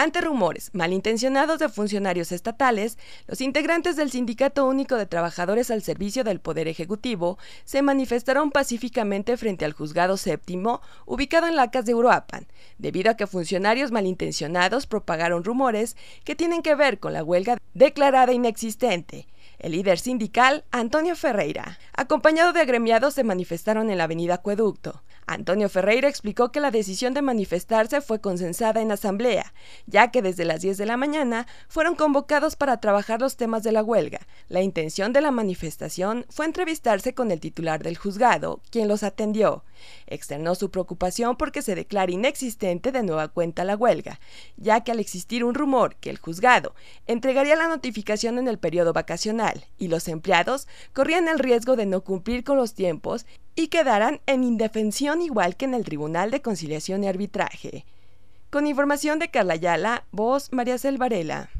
Ante rumores malintencionados de funcionarios estatales, los integrantes del Sindicato Único de Trabajadores al Servicio del Poder Ejecutivo se manifestaron pacíficamente frente al juzgado séptimo ubicado en la casa de Uruapan, debido a que funcionarios malintencionados propagaron rumores que tienen que ver con la huelga declarada inexistente. El líder sindical, Antonio Ferreira, acompañado de agremiados, se manifestaron en la avenida Acueducto. Antonio Ferreira explicó que la decisión de manifestarse fue consensada en asamblea, ya que desde las 10 de la mañana fueron convocados para trabajar los temas de la huelga. La intención de la manifestación fue entrevistarse con el titular del juzgado, quien los atendió. Externó su preocupación porque se declara inexistente de nueva cuenta la huelga, ya que al existir un rumor que el juzgado entregaría la notificación en el periodo vacacional y los empleados corrían el riesgo de no cumplir con los tiempos y quedaran en indefensión igual que en el Tribunal de Conciliación y Arbitraje. Con información de Carla Ayala, voz María Selvarela.